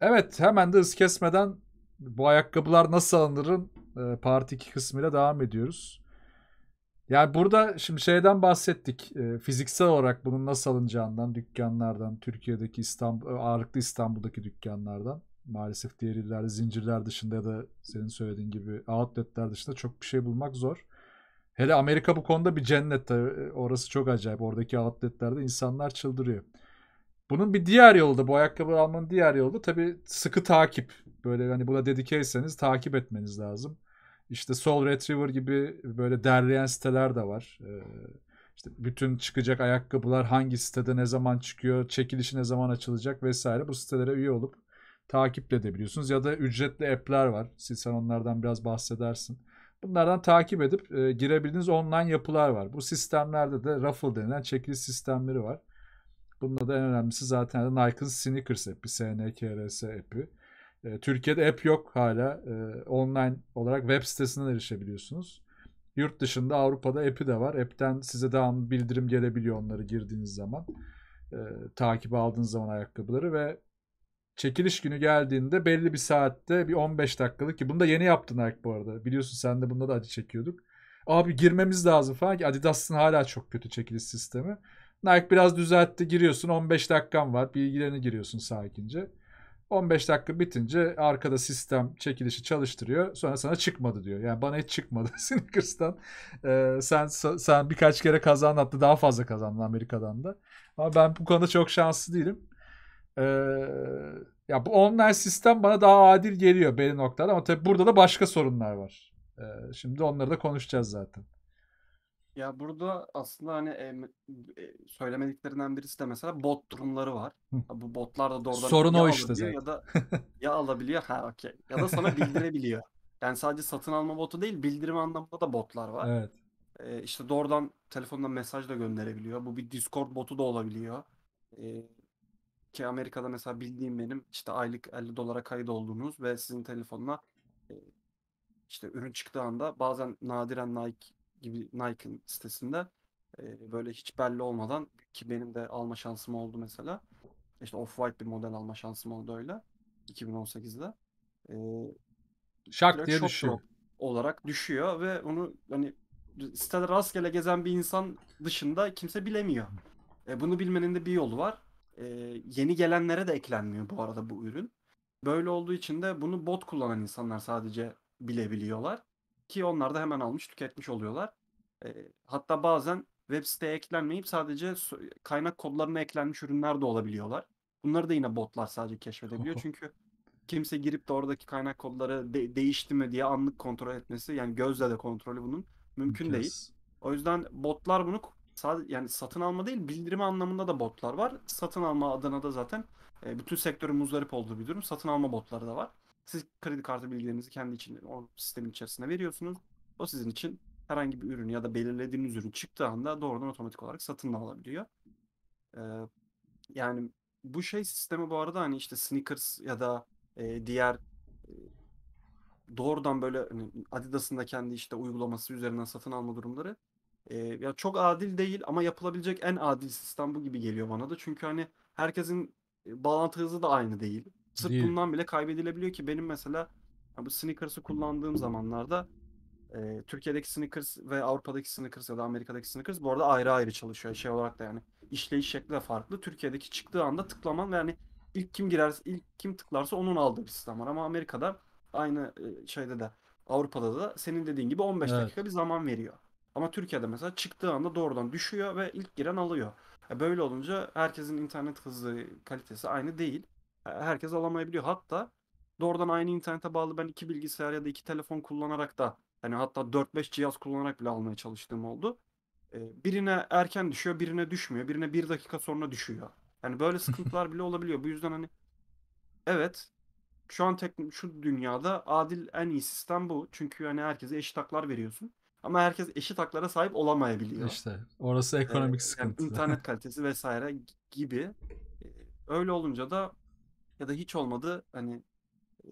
Evet hemen de hız kesmeden bu ayakkabılar nasıl alınırın e, part 2 kısmıyla devam ediyoruz. Yani burada şimdi şeyden bahsettik. E, fiziksel olarak bunun nasıl alınacağından, dükkanlardan, Türkiye'deki İstanbul, e, ağırlıklı İstanbul'daki dükkanlardan. Maalesef diğer illerde zincirler dışında ya da senin söylediğin gibi outletler dışında çok bir şey bulmak zor. Hele Amerika bu konuda bir cennet tabii. E, orası çok acayip. Oradaki outletlerde insanlar çıldırıyor. Bunun bir diğer yolu da bu ayakkabı almanın diğer yolu da tabii sıkı takip. Böyle hani buna dedikeyseniz takip etmeniz lazım. İşte Soul Retriever gibi böyle derleyen siteler de var. Ee, işte bütün çıkacak ayakkabılar hangi sitede ne zaman çıkıyor, çekilişi ne zaman açılacak vesaire bu sitelere üye olup takip edebiliyorsunuz. Ya da ücretli app'ler var. Siz sen onlardan biraz bahsedersin. Bunlardan takip edip e, girebildiğiniz online yapılar var. Bu sistemlerde de raffle denilen çekiliş sistemleri var. Bunda da en önemlisi zaten Nike'ın Sneakers app'i, SNKRS app'i. E, Türkiye'de app yok hala. E, online olarak web sitesinden erişebiliyorsunuz. Yurt dışında Avrupa'da app'i de var. App'ten size daha bildirim gelebiliyor onları girdiğiniz zaman. E, takip aldığınız zaman ayakkabıları ve çekiliş günü geldiğinde belli bir saatte bir 15 dakikalık ki bunu da yeni yaptın Nike bu arada. Biliyorsun sen de bunda da acı çekiyorduk. Abi girmemiz lazım falan ki Adidas'ın hala çok kötü çekiliş sistemi. Nike biraz düzeltti giriyorsun 15 dakikan var bilgilerini giriyorsun sakince. 15 dakika bitince arkada sistem çekilişi çalıştırıyor. Sonra sana çıkmadı diyor. Yani bana hiç çıkmadı Snickers'tan. Ee, sen sen birkaç kere kazandın hatta daha fazla kazandın Amerika'dan da. Ama ben bu konuda çok şanslı değilim. Ee, ya bu online sistem bana daha adil geliyor belli noktada ama tabii burada da başka sorunlar var. Ee, şimdi onları da konuşacağız zaten. Ya burada aslında hani e, söylemediklerinden birisi de mesela bot durumları var. Bu botlar da doğrudan Sorun ya o işte alabiliyor zaten. ya da ya alabiliyor ha okey ya da sana bildirebiliyor. Yani sadece satın alma botu değil bildirim anlamında da botlar var. Evet. E, işte doğrudan telefondan mesaj da gönderebiliyor. Bu bir Discord botu da olabiliyor. E, ki Amerika'da mesela bildiğim benim işte aylık 50 dolara kayıt olduğunuz ve sizin telefonuna e, işte ürün çıktığı anda bazen nadiren Nike gibi Nike'ın sitesinde e, böyle hiç belli olmadan ki benim de alma şansım oldu mesela. İşte off-white bir model alma şansım oldu öyle 2018'de. E, Şak diye düşüyor. Olarak düşüyor ve onu hani sitede rastgele gezen bir insan dışında kimse bilemiyor. E, bunu bilmenin de bir yolu var. E, yeni gelenlere de eklenmiyor bu arada bu ürün. Böyle olduğu için de bunu bot kullanan insanlar sadece bilebiliyorlar. Ki onlar da hemen almış tüketmiş oluyorlar. E, hatta bazen web siteye eklenmeyip sadece kaynak kodlarına eklenmiş ürünler de olabiliyorlar. Bunları da yine botlar sadece keşfedebiliyor. Çünkü kimse girip de oradaki kaynak kodları de- değişti mi diye anlık kontrol etmesi yani gözle de kontrolü bunun mümkün değil. O yüzden botlar bunu sadece yani satın alma değil bildirme anlamında da botlar var. Satın alma adına da zaten e, bütün sektörün muzdarip olduğu bir durum. Satın alma botları da var. Siz kredi kartı bilgilerinizi kendi için o sistemin içerisine veriyorsunuz. O sizin için herhangi bir ürün ya da belirlediğiniz ürün çıktığı anda doğrudan otomatik olarak satın alabiliyor. Ee, yani bu şey sistemi bu arada hani işte sneakers ya da e, diğer e, doğrudan böyle hani Adidas'ın da kendi işte uygulaması üzerinden satın alma durumları e, ya çok adil değil ama yapılabilecek en adil sistem bu gibi geliyor bana da. Çünkü hani herkesin bağlantı hızı da aynı değil. Sırf Değil. bundan bile kaybedilebiliyor ki benim mesela bu sneakers'ı kullandığım zamanlarda e, Türkiye'deki sneakers ve Avrupa'daki sneakers ya da Amerika'daki sneakers bu arada ayrı ayrı çalışıyor şey olarak da yani işleyiş şekli de farklı. Türkiye'deki çıktığı anda tıklaman ve yani ilk kim girerse ilk kim tıklarsa onun aldığı bir sistem var ama Amerika'da aynı şeyde de Avrupa'da da senin dediğin gibi 15 evet. dakika bir zaman veriyor. Ama Türkiye'de mesela çıktığı anda doğrudan düşüyor ve ilk giren alıyor. Böyle olunca herkesin internet hızı kalitesi aynı değil herkes alamayabiliyor. Hatta doğrudan aynı internete bağlı ben iki bilgisayar ya da iki telefon kullanarak da hani hatta 4-5 cihaz kullanarak bile almaya çalıştığım oldu. birine erken düşüyor, birine düşmüyor. Birine bir dakika sonra düşüyor. Yani böyle sıkıntılar bile olabiliyor. Bu yüzden hani evet şu an tek, şu dünyada adil en iyi sistem bu. Çünkü hani herkese eşit haklar veriyorsun. Ama herkes eşit haklara sahip olamayabiliyor. İşte orası ekonomik ee, sıkıntı. Yani internet kalitesi vesaire gibi. Öyle olunca da ya da hiç olmadı hani e,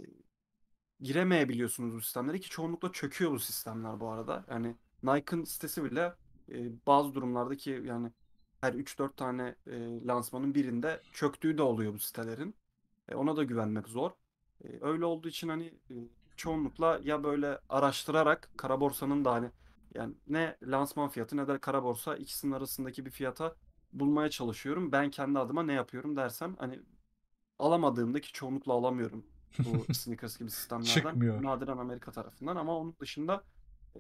giremeyebiliyorsunuz bu sistemlere ki çoğunlukla çöküyor bu sistemler bu arada. Yani Nike'ın sitesi bile e, bazı durumlarda ki yani her 3-4 tane e, lansmanın birinde çöktüğü de oluyor bu sitelerin. E, ona da güvenmek zor. E, öyle olduğu için hani e, çoğunlukla ya böyle araştırarak kara borsanın da hani yani ne lansman fiyatı ne de kara borsa ikisinin arasındaki bir fiyata bulmaya çalışıyorum. Ben kendi adıma ne yapıyorum dersem hani alamadığımda ki çoğunlukla alamıyorum bu sneakers gibi sistemlerden. Çıkmıyor. Nadiren Amerika tarafından ama onun dışında e,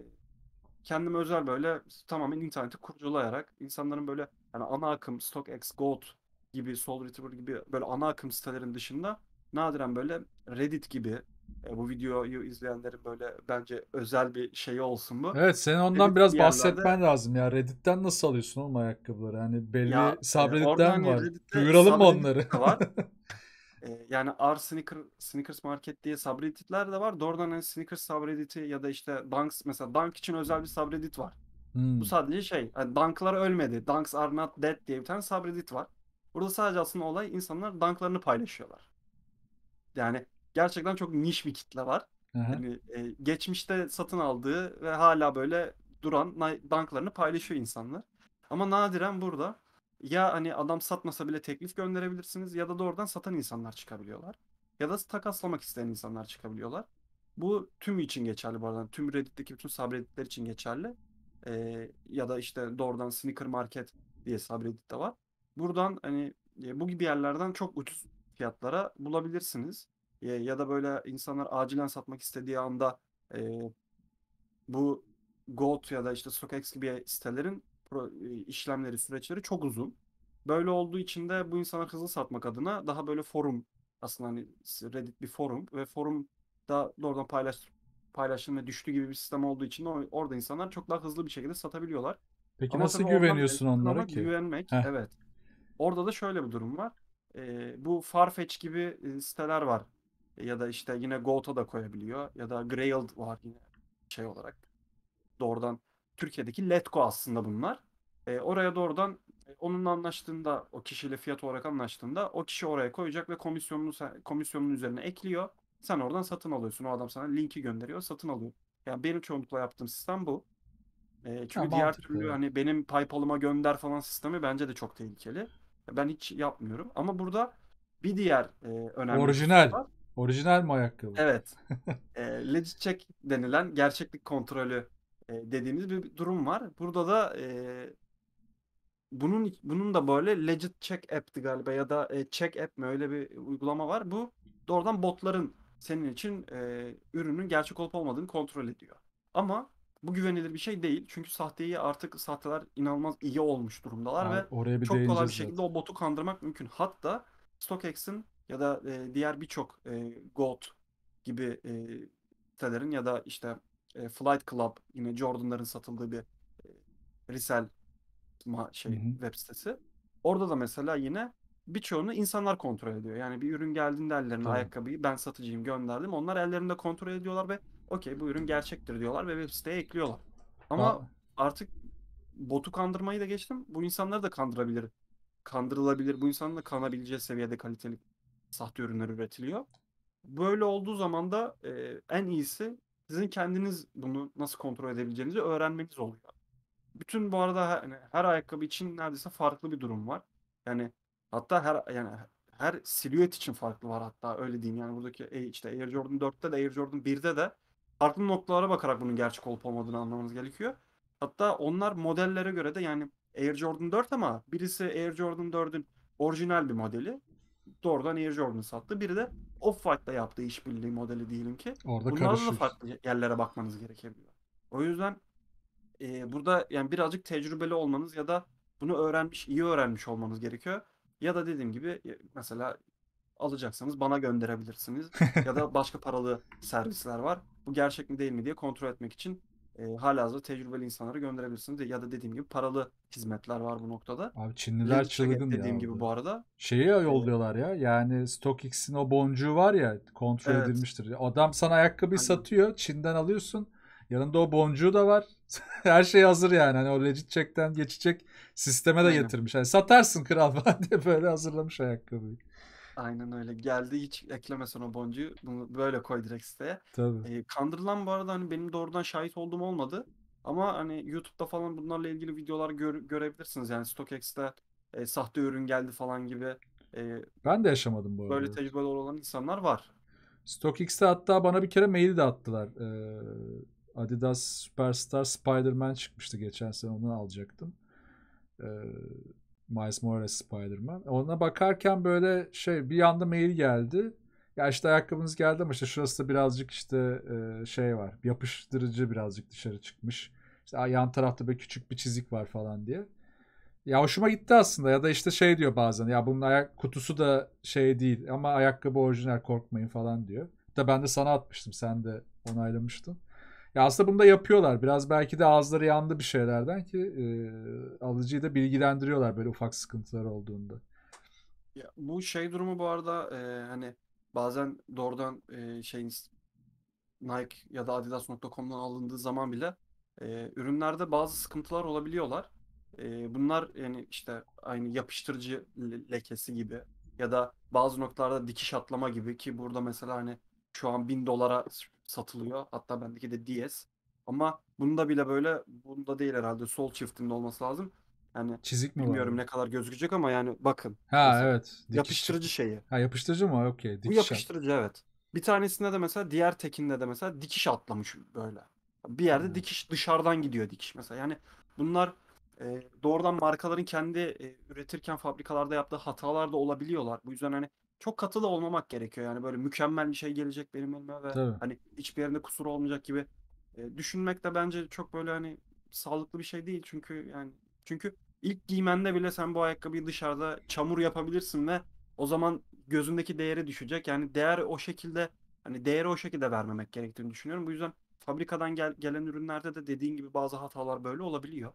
kendim özel böyle tamamen interneti kurcalayarak insanların böyle yani ana akım StockX Gold gibi Soul Retriever gibi böyle ana akım sitelerin dışında nadiren böyle Reddit gibi e, bu videoyu izleyenlerin böyle bence özel bir şeyi olsun bu. Evet sen ondan Reddit biraz bahsetmen yerlerde... lazım ya. Reddit'ten nasıl alıyorsun oğlum ayakkabıları? Hani belli e, ya, sabreditten e, var. Reddit'te Duyuralım mı onları? Var. yani R Sneaker, Sneakers Market diye subredditler de var. Doğrudan hani Sneakers subredditi ya da işte Dunks mesela Dunk için özel bir subreddit var. Hmm. Bu sadece şey yani Dunk'lar ölmedi. Dunks are not dead diye bir tane subreddit var. Burada sadece aslında olay insanlar Dunk'larını paylaşıyorlar. Yani gerçekten çok niş bir kitle var. Yani, e, geçmişte satın aldığı ve hala böyle duran dunklarını paylaşıyor insanlar. Ama nadiren burada ya hani adam satmasa bile teklif gönderebilirsiniz ya da doğrudan satan insanlar çıkabiliyorlar. Ya da takaslamak isteyen insanlar çıkabiliyorlar. Bu tüm için geçerli bu arada. Hani, tüm Reddit'teki bütün subredditler için geçerli. Ee, ya da işte doğrudan sneaker market diye subreddit de var. Buradan hani e, bu gibi yerlerden çok ucuz fiyatlara bulabilirsiniz. Ya, e, ya da böyle insanlar acilen satmak istediği anda e, bu Gold ya da işte StockX gibi sitelerin e, işlemleri, süreçleri çok uzun. Böyle olduğu için de bu insana hızlı satmak adına daha böyle forum aslında hani Reddit bir forum ve forum da doğrudan paylaş, paylaşım ve düştü gibi bir sistem olduğu için orada insanlar çok daha hızlı bir şekilde satabiliyorlar. Peki Ama nasıl güveniyorsun onlara ki? Güvenmek, Heh. evet. Orada da şöyle bir durum var. Ee, bu Farfetch gibi e, siteler var. E, ya da işte yine Goat'a da koyabiliyor. Ya da Grailed var yine şey olarak. Doğrudan Türkiye'deki Letko aslında bunlar. E, oraya doğrudan e, onunla anlaştığında o kişiyle fiyat olarak anlaştığında o kişi oraya koyacak ve komisyonunu komisyonun üzerine ekliyor. Sen oradan satın alıyorsun. O adam sana linki gönderiyor, satın alıyor. Yani benim çoğunlukla yaptığım sistem bu. E, çünkü ha, diğer mantıklı. türlü hani benim PayPal'ıma gönder falan sistemi bence de çok tehlikeli. Ben hiç yapmıyorum ama burada bir diğer e, önemli orijinal şey var. orijinal mi ayakkabı? Evet. e, Legit check denilen gerçeklik kontrolü dediğimiz bir durum var. Burada da e, bunun bunun da böyle legit check app'ti galiba ya da e, check app mi öyle bir uygulama var. Bu doğrudan botların senin için e, ürünün gerçek olup olmadığını kontrol ediyor. Ama bu güvenilir bir şey değil. Çünkü sahteyi artık sahteler inanılmaz iyi olmuş durumdalar Abi, ve oraya bir çok kolay bir şekilde zaten. o botu kandırmak mümkün. Hatta StockX'in ya da e, diğer birçok e, Gold gibi e, sitelerin ya da işte e, Flight Club yine Jordan'ların satıldığı bir e, resell şey hı hı. web sitesi. Orada da mesela yine birçoğunu insanlar kontrol ediyor. Yani bir ürün geldiğinde ellerine tamam. ayakkabıyı ben satıcıyım gönderdim. Onlar ellerinde kontrol ediyorlar ve okey bu ürün gerçektir diyorlar ve web siteye ekliyorlar. Ama ha. artık botu kandırmayı da geçtim. Bu insanları da kandırabilir. Kandırılabilir. Bu insanın da kanabileceği seviyede kaliteli sahte ürünler üretiliyor. Böyle olduğu zaman da e, en iyisi sizin kendiniz bunu nasıl kontrol edebileceğinizi öğrenmeniz oluyor. Bütün bu arada her, yani her ayakkabı için neredeyse farklı bir durum var. Yani hatta her yani her silüet için farklı var hatta öyle diyeyim yani buradaki işte Air Jordan 4'te de Air Jordan 1'de de farklı noktalara bakarak bunun gerçek olup olmadığını anlamanız gerekiyor. Hatta onlar modellere göre de yani Air Jordan 4 ama birisi Air Jordan 4'ün orijinal bir modeli. Doğrudan Air Jordan sattı. Biri de Off-White'da yaptığı işbirliği modeli diyelim ki. Orada Bunlarla karışır. da farklı yerlere bakmanız gerekebiliyor. O yüzden e, burada yani birazcık tecrübeli olmanız ya da bunu öğrenmiş, iyi öğrenmiş olmanız gerekiyor. Ya da dediğim gibi e, mesela alacaksanız bana gönderebilirsiniz. ya da başka paralı servisler var. Bu gerçek mi değil mi diye kontrol etmek için e, halihazırda tecrübeli insanları gönderebilirsiniz. ya da dediğim gibi paralı hizmetler var bu noktada. Abi Çinliler Link çılgın ya. Dediğim gibi abi. bu arada. Şeyi e, yolluyorlar ya yani StockX'in o boncuğu var ya kontrol evet. edilmiştir. Adam sana ayakkabıyı hani... satıyor Çin'den alıyorsun. Yanında o boncuğu da var. Her şey hazır yani. Hani o legit check'ten geçecek sisteme de Aynen. getirmiş. Yani satarsın kral falan diye böyle hazırlamış ayakkabıyı. Aynen öyle. Geldi hiç eklemesen o boncuğu. Bunu böyle koy direkt siteye. Tabii. E, kandırılan bu arada hani benim doğrudan şahit olduğum olmadı. Ama hani YouTube'da falan bunlarla ilgili videolar gör, görebilirsiniz. Yani StockX'te e, sahte ürün geldi falan gibi. E, ben de yaşamadım bu arada. Böyle tecrübeli olan insanlar var. StockX'te hatta bana bir kere maili de attılar. Ee, Adidas Superstar Spider-Man çıkmıştı geçen sene onu alacaktım. Ee, Miles Morales Spider-Man. Ona bakarken böyle şey bir anda mail geldi. Ya işte ayakkabınız geldi ama işte şurası da birazcık işte e, şey var. Yapıştırıcı birazcık dışarı çıkmış. İşte yan tarafta böyle küçük bir çizik var falan diye. Ya hoşuma gitti aslında ya da işte şey diyor bazen ya bunun ayak kutusu da şey değil ama ayakkabı orijinal korkmayın falan diyor. Da ben de sana atmıştım sen de onaylamıştın. Ya aslında bunu da yapıyorlar. Biraz belki de ağızları yandı bir şeylerden ki e, alıcıyı da bilgilendiriyorlar böyle ufak sıkıntılar olduğunda. Ya, bu şey durumu bu arada e, hani bazen doğrudan e, şeyin Nike ya da Adidas.com'dan alındığı zaman bile e, ürünlerde bazı sıkıntılar olabiliyorlar. E, bunlar yani işte aynı yapıştırıcı lekesi gibi ya da bazı noktalarda dikiş atlama gibi ki burada mesela hani şu an bin dolara satılıyor. Hatta bendeki de DS. Ama bunda bile böyle bunda değil herhalde sol çiftinin olması lazım. Yani çizik mi bilmiyorum var? ne kadar gözükecek ama yani bakın. Ha mesela, evet. Dikiş. Yapıştırıcı şeyi. Ha yapıştırıcı mı? Okey. Bu yapıştırıcı at. evet. Bir tanesinde de mesela diğer tekinde de mesela dikiş atlamış böyle. Bir yerde hmm. dikiş dışarıdan gidiyor dikiş mesela. Yani bunlar e, doğrudan markaların kendi e, üretirken fabrikalarda yaptığı hatalar da olabiliyorlar. Bu yüzden hani çok katı da olmamak gerekiyor. Yani böyle mükemmel bir şey gelecek benim elime ve Tabii. hani hiçbir yerinde kusur olmayacak gibi e, düşünmek de bence çok böyle hani sağlıklı bir şey değil. Çünkü yani çünkü ilk giymende bile sen bu ayakkabıyı dışarıda çamur yapabilirsin ve o zaman gözündeki değeri düşecek. Yani değer o şekilde hani değeri o şekilde vermemek gerektiğini düşünüyorum. Bu yüzden fabrikadan gel- gelen ürünlerde de dediğin gibi bazı hatalar böyle olabiliyor.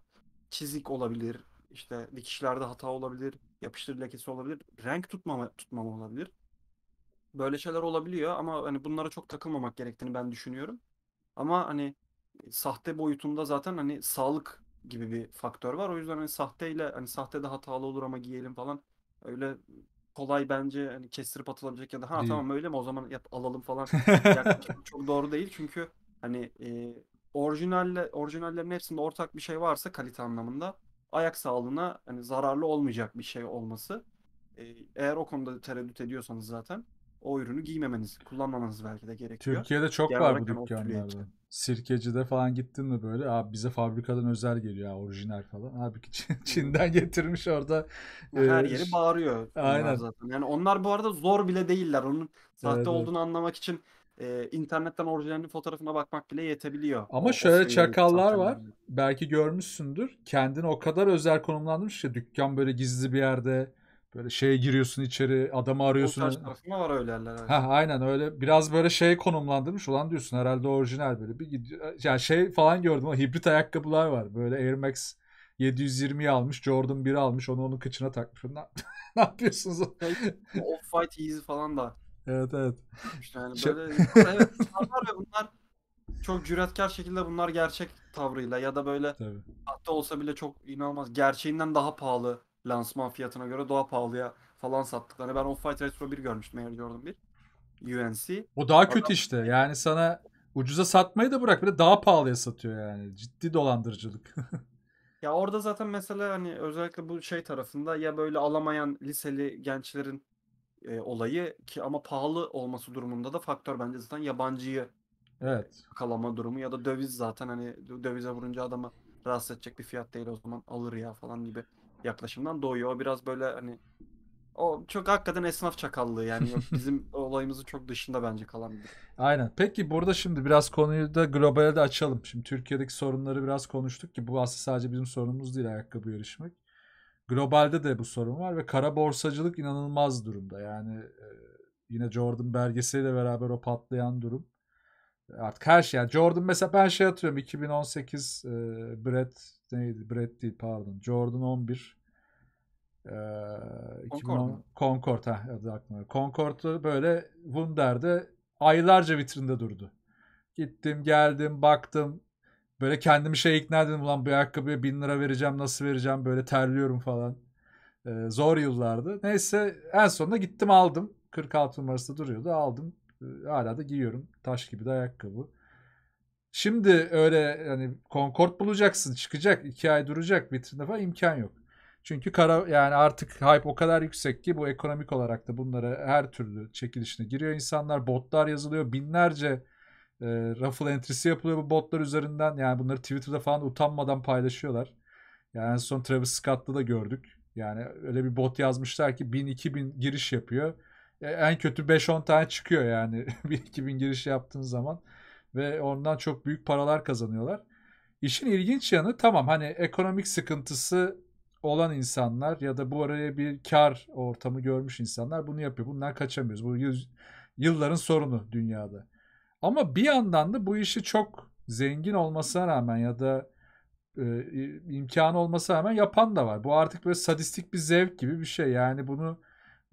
Çizik olabilir, işte dikişlerde hata olabilir, yapıştır lekesi olabilir, renk tutmama tutmama olabilir. Böyle şeyler olabiliyor ama hani bunlara çok takılmamak gerektiğini ben düşünüyorum. Ama hani sahte boyutunda zaten hani sağlık gibi bir faktör var. O yüzden hani sahteyle hani sahte de hatalı olur ama giyelim falan öyle kolay bence hani kestirip atılabilecek ya da ha değil. tamam öyle mi o zaman yap alalım falan çok doğru değil çünkü hani e, orijinalle orijinallerin hepsinde ortak bir şey varsa kalite anlamında ayak sağlığına hani zararlı olmayacak bir şey olması. E, eğer o konuda tereddüt ediyorsanız zaten o ürünü giymemeniz, kullanmamanız belki de gerekiyor. Türkiye'de çok Genel var bu dükkanlarda. Sirkeci'de falan gittin mi böyle abi bize fabrikadan özel geliyor orijinal falan. Abi Çin'den getirmiş orada. Her e, yeri bağırıyor. Aynen. Zaten. Yani onlar bu arada zor bile değiller. Onun sahte evet, olduğunu evet. anlamak için e, internetten orijinalinin fotoğrafına bakmak bile yetebiliyor. Ama o, şöyle o çakallar var. Yani. Belki görmüşsündür. Kendini o kadar özel konumlandırmış ki dükkan böyle gizli bir yerde böyle şeye giriyorsun içeri adamı arıyorsun. Montaj tarafında var öyle yerler. Ha, aynen öyle biraz böyle şey konumlandırmış olan diyorsun herhalde orijinal böyle bir gidiyor. Yani şey falan gördüm o hibrit ayakkabılar var böyle Air Max 720'yi almış Jordan 1'i almış onu onun kıçına takmış. Ne, ne yapıyorsunuz? Şey, Off-White Yeezy falan da Evet evet. yani böyle evet bunlar çok cüretkar şekilde bunlar gerçek tavrıyla ya da böyle Tabii. hatta olsa bile çok inanılmaz gerçeğinden daha pahalı lansman fiyatına göre daha pahalıya falan sattıklarını. Hani ben Off-White Retro 1 görmüştüm Air Jordan 1. UNC. O daha Adam... kötü işte. Yani sana ucuza satmayı da bırak bir de daha pahalıya satıyor yani. Ciddi dolandırıcılık. ya orada zaten mesela hani özellikle bu şey tarafında ya böyle alamayan liseli gençlerin e, olayı ki ama pahalı olması durumunda da faktör bence zaten yabancıyı evet. kalama durumu ya da döviz zaten hani dövize vurunca adamı rahatsız edecek bir fiyat değil o zaman alır ya falan gibi yaklaşımdan doğuyor. O biraz böyle hani o çok hakikaten esnaf çakallığı yani bizim olayımızın çok dışında bence kalan bir. Aynen. Peki burada şimdi biraz konuyu da globale de açalım. Şimdi Türkiye'deki sorunları biraz konuştuk ki bu aslında sadece bizim sorunumuz değil ayakkabı yarışmak globalde de bu sorun var ve kara borsacılık inanılmaz durumda. Yani e, yine Jordan belgesiyle beraber o patlayan durum. E, artık her şey. Yani Jordan mesela ben şey hatırlıyorum 2018 e, Brett neydi? Brett değil pardon. Jordan 11 e, Concord. 2010, Concord ha adı Concord'u böyle Wunder'de aylarca vitrinde durdu. Gittim geldim baktım Böyle kendimi şey ikna edin ulan bu ayakkabıya bin lira vereceğim nasıl vereceğim böyle terliyorum falan. Ee, zor yıllardı. Neyse en sonunda gittim aldım. 46 numarası duruyordu aldım. Ee, hala da giyiyorum. Taş gibi de ayakkabı. Şimdi öyle hani Concord bulacaksın çıkacak. iki ay duracak vitrinde falan imkan yok. Çünkü kara yani artık hype o kadar yüksek ki bu ekonomik olarak da bunlara her türlü çekilişine giriyor insanlar. Botlar yazılıyor. Binlerce e, raffle entry'si yapılıyor bu botlar üzerinden. Yani bunları Twitter'da falan utanmadan paylaşıyorlar. Yani en son Travis Scott'ta da gördük. Yani öyle bir bot yazmışlar ki 1000-2000 giriş yapıyor. E, en kötü 5-10 tane çıkıyor yani 1000-2000 giriş yaptığın zaman. Ve ondan çok büyük paralar kazanıyorlar. İşin ilginç yanı tamam hani ekonomik sıkıntısı olan insanlar ya da bu araya bir kar ortamı görmüş insanlar bunu yapıyor. Bundan kaçamıyoruz. Bu yüz, yılların sorunu dünyada. Ama bir yandan da bu işi çok zengin olmasına rağmen ya da e, imkanı olmasına rağmen yapan da var. Bu artık böyle sadistik bir zevk gibi bir şey. Yani bunu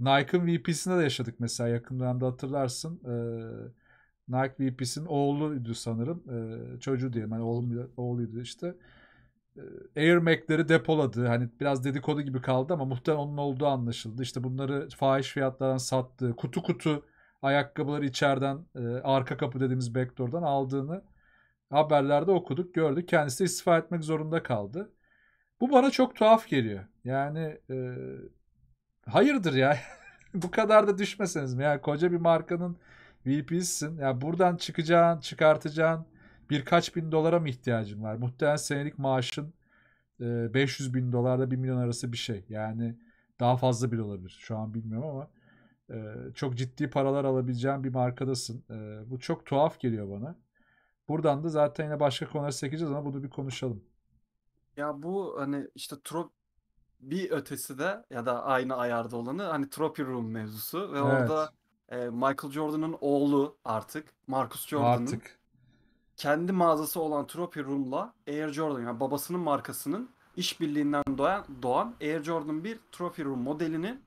Nike'ın VP'sinde de yaşadık mesela yakın dönemde hatırlarsın. Ee, Nike VP'sinin oğluydu sanırım. Ee, çocuğu diyelim yani oğlum, oğluydu işte. Ee, Air Mac'leri depoladı. Hani biraz dedikodu gibi kaldı ama muhtemelen onun olduğu anlaşıldı. İşte bunları fahiş fiyatlardan sattı. Kutu kutu ayakkabıları içeriden e, arka kapı dediğimiz backdoor'dan aldığını haberlerde okuduk gördük. Kendisi de istifa etmek zorunda kaldı. Bu bana çok tuhaf geliyor. Yani e, hayırdır ya bu kadar da düşmeseniz mi? Yani koca bir markanın VP'sin. Ya yani buradan çıkacağın, çıkartacağın birkaç bin dolara mı ihtiyacın var? Muhtemelen senelik maaşın 500 e, bin dolarla 1 milyon arası bir şey. Yani daha fazla bile olabilir. Şu an bilmiyorum ama çok ciddi paralar alabileceğin bir markadasın. bu çok tuhaf geliyor bana. Buradan da zaten yine başka konulara sekeceğiz ama bunu bir konuşalım. Ya bu hani işte trop bir ötesi de ya da aynı ayarda olanı hani Trophy Room mevzusu ve evet. orada e, Michael Jordan'ın oğlu artık Marcus Jordan'ın kendi mağazası olan Trophy Room'la Air Jordan yani babasının markasının işbirliğinden doğan, doğan Air Jordan bir Trophy Room modelinin.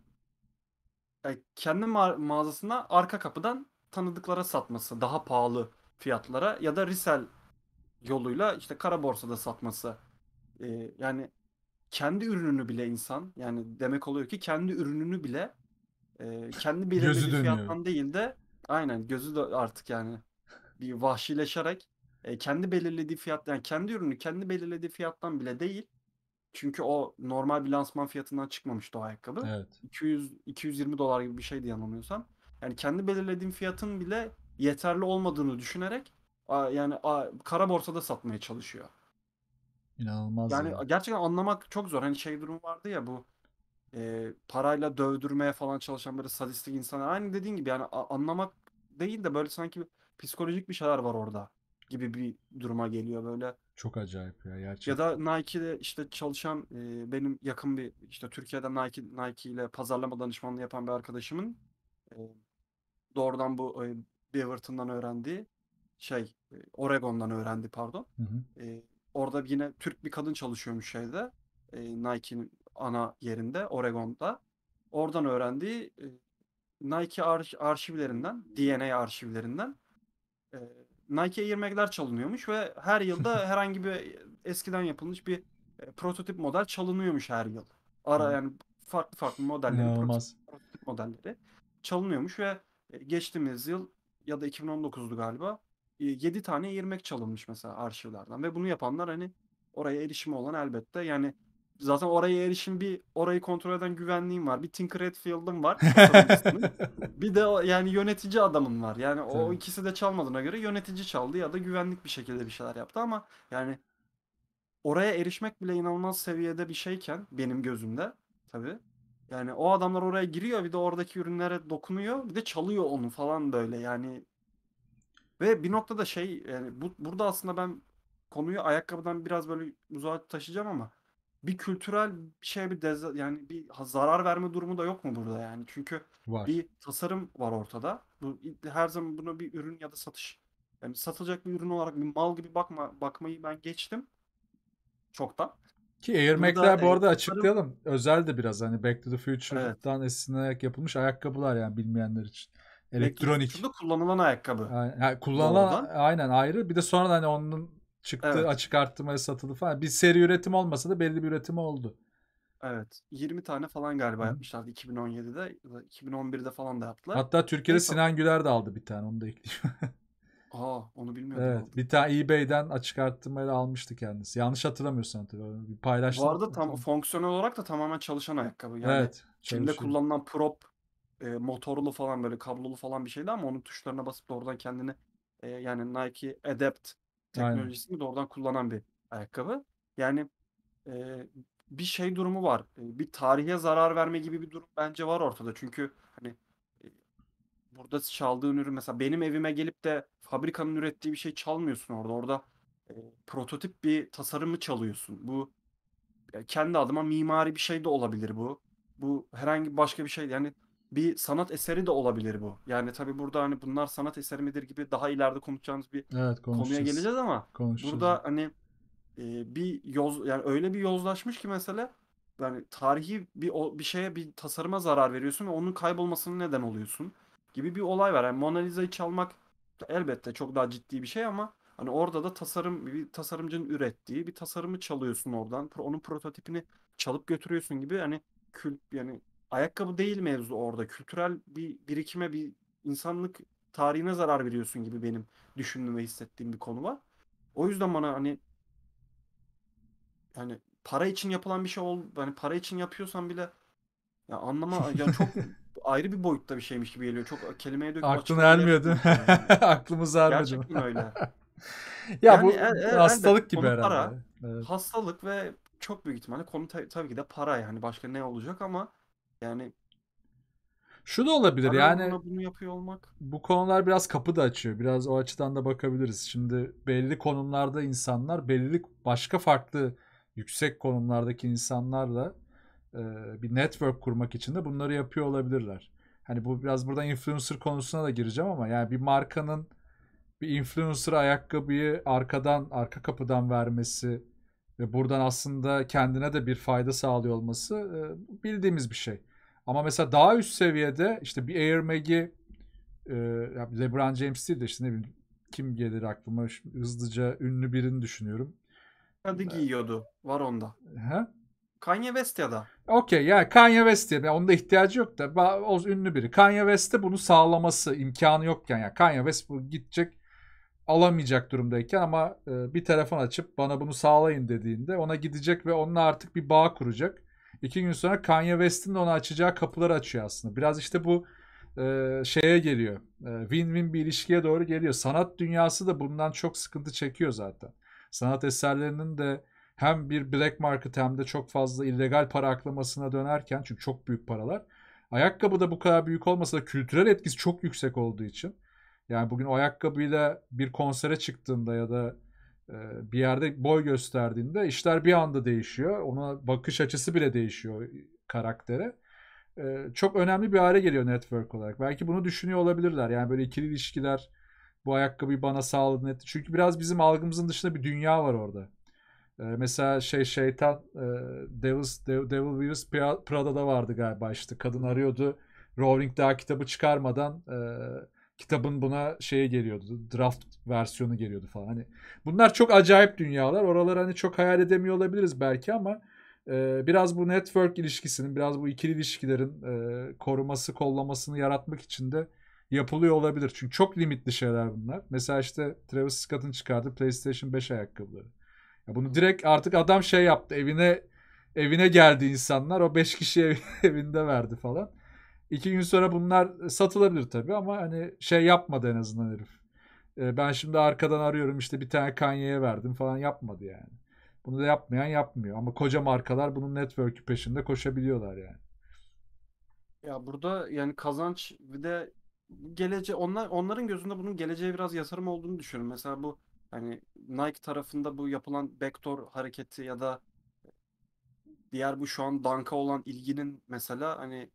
E, kendi mağazasına arka kapıdan tanıdıklara satması daha pahalı fiyatlara ya da resel yoluyla işte kara borsada satması. Ee, yani kendi ürününü bile insan yani demek oluyor ki kendi ürününü bile e, kendi belirlediği fiyattan değil de aynen gözü de artık yani bir vahşileşerek e, kendi belirlediği fiyat yani kendi ürünü kendi belirlediği fiyattan bile değil çünkü o normal bir lansman fiyatından çıkmamıştı o ayakkabı. Evet. 200 220 dolar gibi bir şeydi yanılmıyorsam. Yani kendi belirlediğim fiyatın bile yeterli olmadığını düşünerek yani kara borsada satmaya çalışıyor. İnanılmaz. Yani ya. gerçekten anlamak çok zor. Hani şey durum vardı ya bu e, parayla dövdürmeye falan çalışan böyle sadistik insanlar. Aynı dediğin gibi yani anlamak değil de böyle sanki psikolojik bir şeyler var orada gibi bir duruma geliyor. Böyle çok acayip ya gerçekten. Ya da Nike'de işte çalışan e, benim yakın bir işte Türkiye'de Nike Nike ile pazarlama danışmanlığı yapan bir arkadaşımın e, doğrudan bu e, Beaverton'dan öğrendiği şey e, Oregon'dan öğrendi pardon. Hı hı. E, orada yine Türk bir kadın çalışıyormuş şeyde e, Nike'nin ana yerinde Oregon'da. Oradan öğrendiği e, Nike ar arşivlerinden, DNA arşivlerinden e, Nike Air çalınıyormuş ve her yılda herhangi bir eskiden yapılmış bir e, prototip model çalınıyormuş her yıl. Ara yani farklı farklı modelleri, prototip, prototip modelleri çalınıyormuş ve e, geçtiğimiz yıl ya da 2019'du galiba 7 e, tane irmek çalınmış mesela arşivlerden ve bunu yapanlar hani oraya erişimi olan elbette yani zaten oraya erişim bir orayı kontrol eden güvenliğim var. Bir Tinker Hatfield'ım var. bir de yani yönetici adamın var. Yani o Tabii. ikisi de çalmadığına göre yönetici çaldı ya da güvenlik bir şekilde bir şeyler yaptı ama yani oraya erişmek bile inanılmaz seviyede bir şeyken benim gözümde tabii. Yani o adamlar oraya giriyor bir de oradaki ürünlere dokunuyor bir de çalıyor onu falan böyle yani. Ve bir noktada şey yani bu, burada aslında ben konuyu ayakkabıdan biraz böyle uzağa taşıyacağım ama bir kültürel bir şey bir deza, yani bir zarar verme durumu da yok mu burada yani? Çünkü var. bir tasarım var ortada. Bu her zaman bunu bir ürün ya da satış yani satılacak bir ürün olarak bir mal gibi bakma bakmayı ben geçtim. Çoktan. Ki Air bu e, arada açıklayalım. Özel de biraz hani Back to the Future'dan evet. esinlenerek yapılmış ayakkabılar yani bilmeyenler için. Elektronik. Back kullanılan ayakkabı. Yani, yani kullanılan aynen ayrı. Bir de sonra hani onun Çıktı evet. açık arttırmaya satıldı falan. Bir seri üretim olmasa da belli bir üretim oldu. Evet. 20 tane falan galiba Hı. yapmışlardı 2017'de. 2011'de falan da yaptılar. Hatta Türkiye'de Neyse. Sinan Güler de aldı bir tane. Onu da ekleyeyim. Aa onu bilmiyordum. Evet. Aldım. Bir tane eBay'den açık arttırmayla almıştı kendisi. Yanlış hatırlamıyorsan tabii. Bir paylaştım. Bu arada tam fonksiyonel olarak da tamamen çalışan ayakkabı. Yani evet. şimdi kullanılan prop e, motorlu falan böyle kablolu falan bir şeydi ama onun tuşlarına basıp oradan kendini e, yani Nike Adapt teknolojisini Aynen. doğrudan kullanan bir ayakkabı. Yani e, bir şey durumu var. E, bir tarihe zarar verme gibi bir durum bence var ortada. Çünkü hani e, burada çaldığın ürün mesela benim evime gelip de fabrikanın ürettiği bir şey çalmıyorsun orada. Orada e, prototip bir tasarımı çalıyorsun. Bu kendi adıma mimari bir şey de olabilir bu. Bu herhangi başka bir şey yani bir sanat eseri de olabilir bu. Yani tabii burada hani bunlar sanat eseri midir gibi daha ileride konuşacağımız bir evet, konuya geleceğiz ama burada hani e, bir yoz yani öyle bir yozlaşmış ki mesela yani tarihi bir bir şeye bir tasarıma zarar veriyorsun ve onun kaybolmasını neden oluyorsun gibi bir olay var. Yani Mona Lisa'yı çalmak elbette çok daha ciddi bir şey ama hani orada da tasarım bir tasarımcının ürettiği bir tasarımı çalıyorsun oradan. Onun prototipini çalıp götürüyorsun gibi hani kült yani ayakkabı değil mevzu orada. Kültürel bir birikime, bir insanlık tarihine zarar veriyorsun gibi benim düşündüğüm ve hissettiğim bir konu var. O yüzden bana hani yani para için yapılan bir şey ol hani para için yapıyorsan bile ya anlama ya çok ayrı bir boyutta bir şeymiş gibi geliyor. Çok kelimeye döküp Aklına ermiyor değil mi? Yani. Aklımız ermiyor. Gerçekten öyle. ya yani bu el, el, hastalık elbette, gibi herhalde. Para, evet. Hastalık ve çok büyük ihtimalle konu ta- tabii ki de para yani başka ne olacak ama yani şu da olabilir yani bunu yapıyor olmak. Bu konular biraz kapı da açıyor. Biraz o açıdan da bakabiliriz. Şimdi belli konumlarda insanlar belli başka farklı yüksek konumlardaki insanlarla e, bir network kurmak için de bunları yapıyor olabilirler. Hani bu biraz buradan influencer konusuna da gireceğim ama yani bir markanın bir influencer ayakkabıyı arkadan arka kapıdan vermesi ve buradan aslında kendine de bir fayda sağlıyor olması e, bildiğimiz bir şey. Ama mesela daha üst seviyede işte bir Air Mag'i e, LeBron James değil de işte ne bileyim kim gelir aklıma hızlıca ünlü birini düşünüyorum. Adı ee, giyiyordu. Var onda. He? Kanye West ya da. Okey ya yani Kanye West diye. onda ihtiyacı yok da o ünlü biri. Kanye West'te bunu sağlaması imkanı yokken yani Kanye West bu gidecek alamayacak durumdayken ama e, bir telefon açıp bana bunu sağlayın dediğinde ona gidecek ve onunla artık bir bağ kuracak. İki gün sonra Kanye West'in de ona açacağı kapılar açıyor aslında. Biraz işte bu e, şeye geliyor. E, win-win bir ilişkiye doğru geliyor. Sanat dünyası da bundan çok sıkıntı çekiyor zaten. Sanat eserlerinin de hem bir black market hem de çok fazla illegal para aklamasına dönerken çünkü çok büyük paralar. Ayakkabı da bu kadar büyük olmasa da kültürel etkisi çok yüksek olduğu için. Yani bugün o ayakkabıyla bir konsere çıktığında ya da ee, bir yerde boy gösterdiğinde işler bir anda değişiyor. Ona bakış açısı bile değişiyor karaktere. Ee, çok önemli bir hale geliyor network olarak. Belki bunu düşünüyor olabilirler. Yani böyle ikili ilişkiler bu ayakkabıyı bana sağladı net. Çünkü biraz bizim algımızın dışında bir dünya var orada. Ee, mesela şey şeytan e, Devil, Devil Wears Prada'da vardı galiba işte. Kadın arıyordu. Rowling daha kitabı çıkarmadan e, kitabın buna şeye geliyordu. Draft versiyonu geliyordu falan. Hani bunlar çok acayip dünyalar. oralar hani çok hayal edemiyor olabiliriz belki ama e, biraz bu network ilişkisinin, biraz bu ikili ilişkilerin e, koruması, kollamasını yaratmak için de yapılıyor olabilir. Çünkü çok limitli şeyler bunlar. Mesela işte Travis Scott'ın çıkardığı PlayStation 5 ayakkabıları. Ya bunu direkt artık adam şey yaptı. Evine evine geldi insanlar. O 5 kişi evinde verdi falan. İki gün sonra bunlar e, satılabilir tabii ama hani şey yapmadı en azından herif. E, ben şimdi arkadan arıyorum işte bir tane Kanye'ye verdim falan yapmadı yani. Bunu da yapmayan yapmıyor. Ama koca markalar bunun network'ü peşinde koşabiliyorlar yani. Ya burada yani kazanç bir de gelece onlar onların gözünde bunun geleceğe biraz yatırım olduğunu düşünüyorum. Mesela bu hani Nike tarafında bu yapılan backdoor hareketi ya da diğer bu şu an Dank'a olan ilginin mesela hani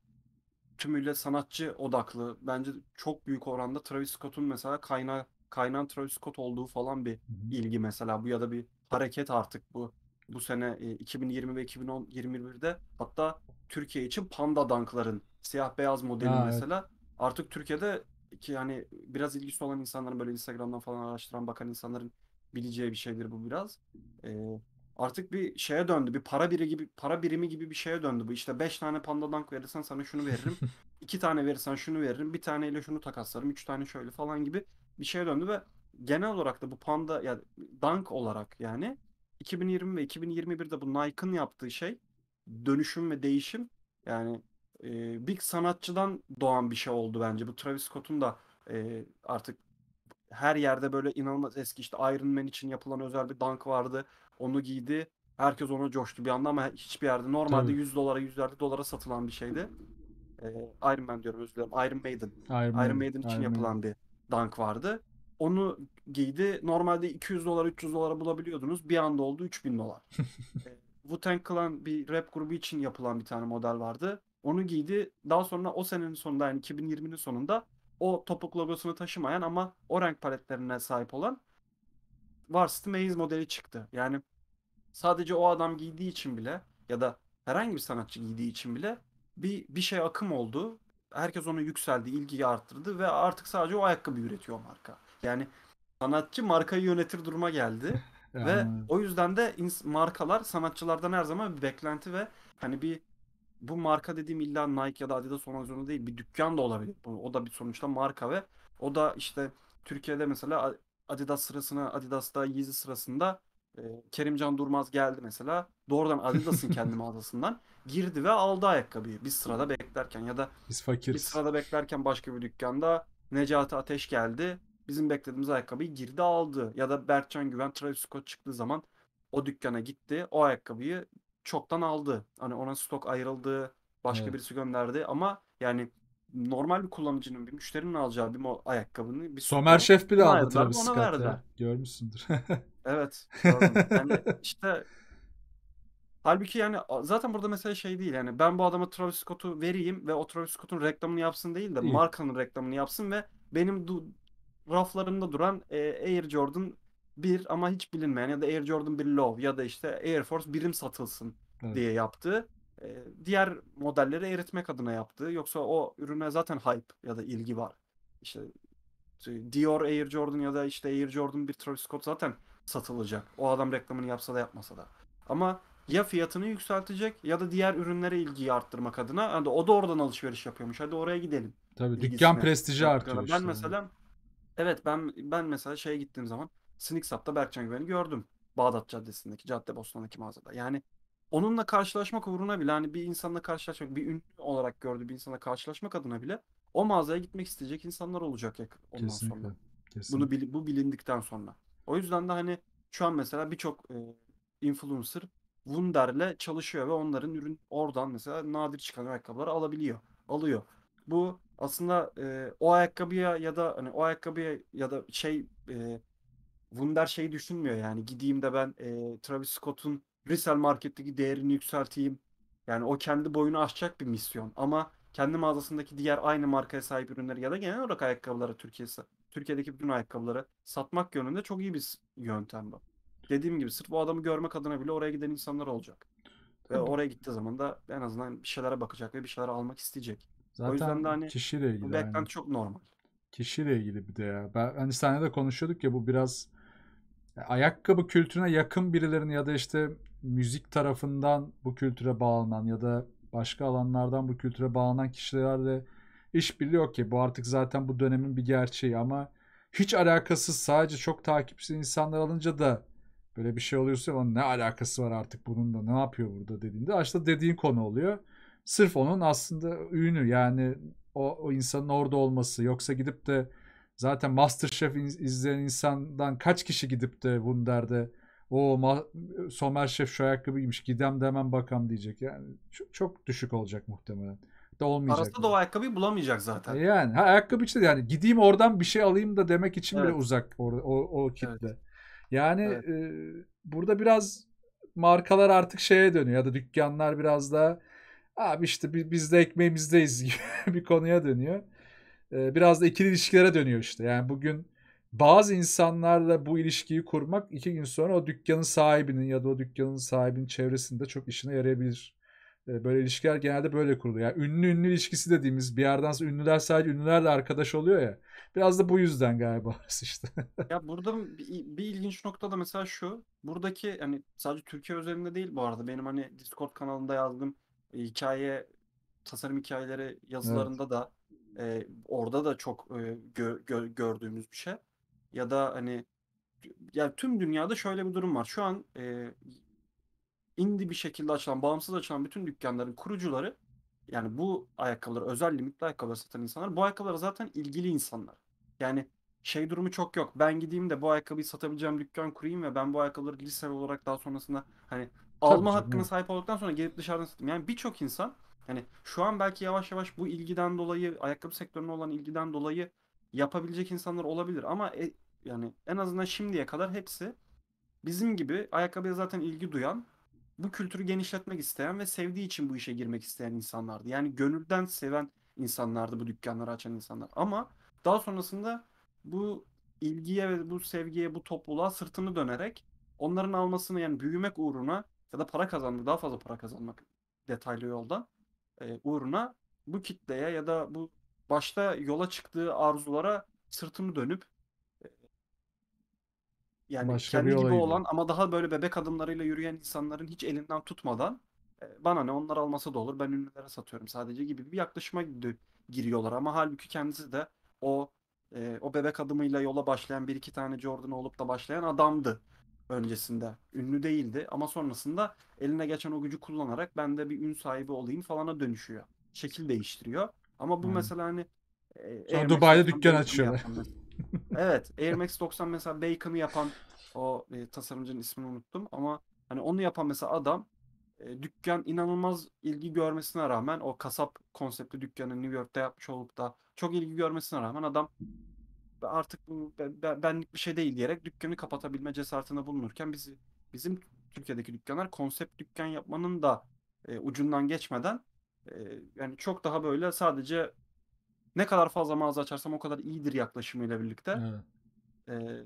tümüyle sanatçı odaklı. Bence çok büyük oranda Travis Scott'un mesela kaynağı kaynağın Travis Scott olduğu falan bir ilgi mesela bu ya da bir hareket artık bu bu sene 2020 e, ve 2021'de hatta Türkiye için panda dankların siyah beyaz modeli ha, mesela evet. artık Türkiye'de ki yani biraz ilgisi olan insanların böyle Instagram'dan falan araştıran bakan insanların bileceği bir şeydir bu biraz. Ee, artık bir şeye döndü. Bir para biri gibi para birimi gibi bir şeye döndü bu. İşte 5 tane panda dank verirsen sana şunu veririm. 2 tane verirsen şunu veririm. Bir taneyle şunu takaslarım. 3 tane şöyle falan gibi bir şeye döndü ve genel olarak da bu panda yani dank olarak yani 2020 ve 2021'de bu Nike'ın yaptığı şey dönüşüm ve değişim yani e, bir sanatçıdan doğan bir şey oldu bence. Bu Travis Scott'un da e, artık her yerde böyle inanılmaz eski işte Iron Man için yapılan özel bir dank vardı. Onu giydi. Herkes ona coştu bir anda ama hiçbir yerde normalde Tabii. 100 dolara yüzlerce dolara satılan bir şeydi. Ee, Iron Man diyorum özür dilerim. Iron Maiden. Iron, Iron Maiden, için Iron yapılan Man. bir dank vardı. Onu giydi. Normalde 200 dolara 300 dolara bulabiliyordunuz. Bir anda oldu 3000 dolar. ee, Wu-Tang Clan bir rap grubu için yapılan bir tane model vardı. Onu giydi. Daha sonra o senenin sonunda yani 2020'nin sonunda o topuk logosunu taşımayan ama o renk paletlerine sahip olan Varsity Maze modeli çıktı. Yani sadece o adam giydiği için bile ya da herhangi bir sanatçı giydiği için bile bir bir şey akım oldu. Herkes onu yükseldi, ilgiyi arttırdı ve artık sadece o ayakkabı üretiyor marka. Yani sanatçı markayı yönetir duruma geldi. Ve o yüzden de markalar sanatçılardan her zaman bir beklenti ve hani bir bu marka dediğim illa Nike ya da Adidas olmak zorunda değil. Bir dükkan da olabilir. O da bir sonuçta marka ve o da işte Türkiye'de mesela Adidas sırasına Adidas'ta Yeezy sırasında e, Kerimcan Durmaz geldi mesela. Doğrudan Adidas'ın kendi mağazasından girdi ve aldı ayakkabıyı. Biz sırada beklerken ya da biz fakiriz. Biz sırada beklerken başka bir dükkanda Necati Ateş geldi. Bizim beklediğimiz ayakkabıyı girdi aldı. Ya da Berkcan Güven Travis Scott çıktığı zaman o dükkana gitti. O ayakkabıyı çoktan aldı. Hani ona stok ayrıldı, başka Evet. birisi gönderdi ama yani normal bir kullanıcının, bir müşterinin alacağı bir ayakkabını, bir Somer stoku Şef bile aldı tabii. Travis ona Scott'ı. ya. Görmüşsündür. Evet, gördüm. Yani işte halbuki yani zaten burada mesela şey değil yani ben bu adama Travis Scott'u vereyim ve o Travis Scott'un reklamını yapsın değil de Değil. markanın reklamını yapsın ve benim du- raflarımda duran e, Air Jordan bir ama hiç bilinmeyen ya da Air Jordan 1 Low ya da işte Air Force birim satılsın evet. diye yaptı. E, diğer modelleri eritmek adına yaptı. Yoksa o ürüne zaten hype ya da ilgi var. İşte Dior Air Jordan ya da işte Air Jordan 1 Travis Scott zaten satılacak. O adam reklamını yapsa da yapmasa da. Ama ya fiyatını yükseltecek ya da diğer ürünlere ilgiyi arttırmak adına. Hadi o da oradan alışveriş yapıyormuş. Hadi oraya gidelim. Tabii İlgisine. dükkan prestiji artıyor. Ben işte. mesela evet ben ben mesela şeye gittiğim zaman Sniksat'ta Berkcan Güven'i gördüm. Bağdat Caddesi'ndeki, Caddebostan'daki mağazada. Yani onunla karşılaşmak uğruna bile hani bir insanla karşılaşmak, bir ünlü olarak gördüğü bir insanla karşılaşmak adına bile o mağazaya gitmek isteyecek insanlar olacak ondan kesinlikle, sonra. Kesinlikle. Bunu bil, bu bilindikten sonra. O yüzden de hani şu an mesela birçok e, influencer Wunder'le çalışıyor ve onların ürün oradan mesela nadir çıkan ayakkabıları alabiliyor, alıyor. Bu aslında e, o ayakkabıya ya da hani o ayakkabıya ya da şey e, Wunder şey düşünmüyor yani gideyim de ben e, Travis Scott'un resell marketteki değerini yükselteyim. Yani o kendi boyunu aşacak bir misyon ama kendi mağazasındaki diğer aynı markaya sahip ürünleri ya da genel olarak ayakkabıları Türkiye'si Türkiye'deki bütün ayakkabıları satmak yönünde çok iyi bir yöntem bu. Dediğim gibi sırf bu adamı görmek adına bile oraya giden insanlar olacak. Ve oraya gittiği zaman da en azından bir şeylere bakacak ve bir şeyler almak isteyecek. Zaten o yüzden de hani kişiyle ilgili bu beklenti yani. çok normal. Kişiyle ilgili bir de ya. Ben, hani sahnede konuşuyorduk ya bu biraz ayakkabı kültürüne yakın birilerin ya da işte müzik tarafından bu kültüre bağlanan ya da başka alanlardan bu kültüre bağlanan kişilerle iş biliyor ki bu artık zaten bu dönemin bir gerçeği ama hiç alakasız sadece çok takipçi insanlar alınca da böyle bir şey oluyorsa ama ne alakası var artık bunun da ne yapıyor burada dediğinde aslında dediğin konu oluyor. Sırf onun aslında ünü yani o, o insanın orada olması yoksa gidip de Zaten Masterchef izleyen insandan kaç kişi gidip de bunu derde o Somer Şef şu ayakkabıymış gidem de hemen bakam diyecek. Yani çok, çok düşük olacak muhtemelen. Da olmayacak. Parası da o ayakkabıyı bulamayacak zaten. E yani ha, ayakkabı işte yani gideyim oradan bir şey alayım da demek için evet. bile uzak o, o, o kitle. Evet. Yani evet. E, burada biraz markalar artık şeye dönüyor ya da dükkanlar biraz daha abi işte biz de ekmeğimizdeyiz gibi bir konuya dönüyor biraz da ikili ilişkilere dönüyor işte. Yani bugün bazı insanlarla bu ilişkiyi kurmak iki gün sonra o dükkanın sahibinin ya da o dükkanın sahibinin çevresinde çok işine yarayabilir. Böyle ilişkiler genelde böyle kuruluyor. Yani ünlü ünlü ilişkisi dediğimiz bir yerden sonra ünlüler sadece ünlülerle arkadaş oluyor ya. Biraz da bu yüzden galiba işte. ya burada bir, bir ilginç nokta da mesela şu. Buradaki hani sadece Türkiye üzerinde değil bu arada. Benim hani Discord kanalında yazdığım e, hikaye, tasarım hikayeleri yazılarında evet. da e, orada da çok e, gö, gö, gördüğümüz bir şey. Ya da hani yani tüm dünyada şöyle bir durum var. Şu an e, indi bir şekilde açılan, bağımsız açılan bütün dükkanların kurucuları yani bu ayakkabıları, özel limitli ayakkabıları satan insanlar bu ayakkabılara zaten ilgili insanlar. Yani şey durumu çok yok. Ben gideyim de bu ayakkabıyı satabileceğim dükkan kurayım ve ben bu ayakkabıları lise olarak daha sonrasında hani alma Tabii hakkına sahip olduktan sonra gelip dışarıdan satayım. Yani birçok insan Hani şu an belki yavaş yavaş bu ilgiden dolayı, ayakkabı sektörüne olan ilgiden dolayı yapabilecek insanlar olabilir ama e, yani en azından şimdiye kadar hepsi bizim gibi ayakkabıya zaten ilgi duyan, bu kültürü genişletmek isteyen ve sevdiği için bu işe girmek isteyen insanlardı. Yani gönülden seven insanlardı bu dükkanları açan insanlar. Ama daha sonrasında bu ilgiye ve bu sevgiye, bu topluluğa sırtını dönerek onların almasını yani büyümek uğruna ya da para kazanmak, daha fazla para kazanmak detaylı yolda e, uğruna bu kitleye ya da bu başta yola çıktığı arzulara sırtını dönüp e, yani Başka kendi gibi olan ama daha böyle bebek adımlarıyla yürüyen insanların hiç elinden tutmadan e, bana ne onlar almasa da olur ben ünlülere satıyorum sadece gibi bir yaklaşıma giriyorlar ama halbuki kendisi de o e, o bebek adımıyla yola başlayan bir iki tane Jordan olup da başlayan adamdı öncesinde. Ünlü değildi ama sonrasında eline geçen o gücü kullanarak ben de bir ün sahibi olayım falana dönüşüyor. Şekil değiştiriyor. Ama bu hmm. mesela hani e, Air Dubai'de dükkan açıyor evet, Air Max 90 mesela Bacon'ı yapan o e, tasarımcının ismini unuttum ama hani onu yapan mesela adam e, dükkan inanılmaz ilgi görmesine rağmen o kasap konseptli dükkanı New York'ta yapmış olup da çok ilgi görmesine rağmen adam artık bu benlik bir şey değil diyerek dükkanı kapatabilme cesaretine bulunurken bizi bizim Türkiye'deki dükkanlar konsept dükkan yapmanın da e, ucundan geçmeden e, yani çok daha böyle sadece ne kadar fazla mağaza açarsam o kadar iyidir yaklaşımıyla birlikte evet. e,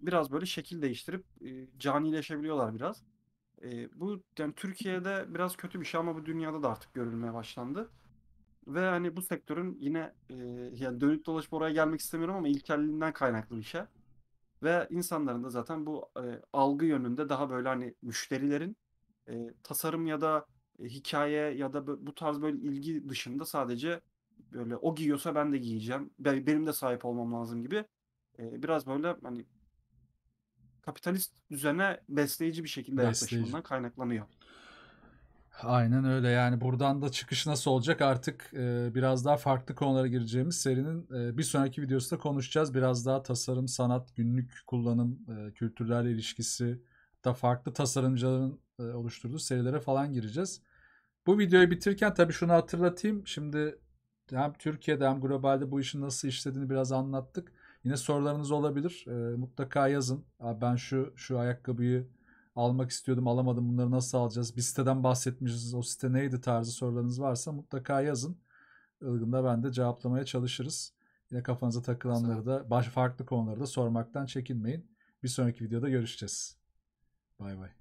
biraz böyle şekil değiştirip e, canileşebiliyorlar biraz. E, bu yani Türkiye'de biraz kötü bir şey ama bu dünyada da artık görülmeye başlandı. Ve hani bu sektörün yine e, yani dönüp dolaşıp oraya gelmek istemiyorum ama ilkelliğinden kaynaklı bir şey. Ve insanların da zaten bu e, algı yönünde daha böyle hani müşterilerin e, tasarım ya da e, hikaye ya da bu tarz böyle ilgi dışında sadece böyle o giyiyorsa ben de giyeceğim. Benim de sahip olmam lazım gibi. E, biraz böyle hani kapitalist düzene besleyici bir şekilde besleyici. yaklaşımından kaynaklanıyor. Aynen öyle yani buradan da çıkış nasıl olacak artık e, biraz daha farklı konulara gireceğimiz serinin e, bir sonraki videosunda konuşacağız. Biraz daha tasarım, sanat, günlük kullanım, e, kültürlerle ilişkisi da farklı tasarımcıların e, oluşturduğu serilere falan gireceğiz. Bu videoyu bitirirken tabii şunu hatırlatayım. Şimdi hem Türkiye'de hem globalde bu işin nasıl işlediğini biraz anlattık. Yine sorularınız olabilir. E, mutlaka yazın. Abi ben şu şu ayakkabıyı almak istiyordum alamadım bunları nasıl alacağız? Bir siteden bahsetmişiz o site neydi tarzı sorularınız varsa mutlaka yazın. Ilgında ben de cevaplamaya çalışırız. Yine kafanıza takılanları da baş, farklı konuları da sormaktan çekinmeyin. Bir sonraki videoda görüşeceğiz. Bay bay.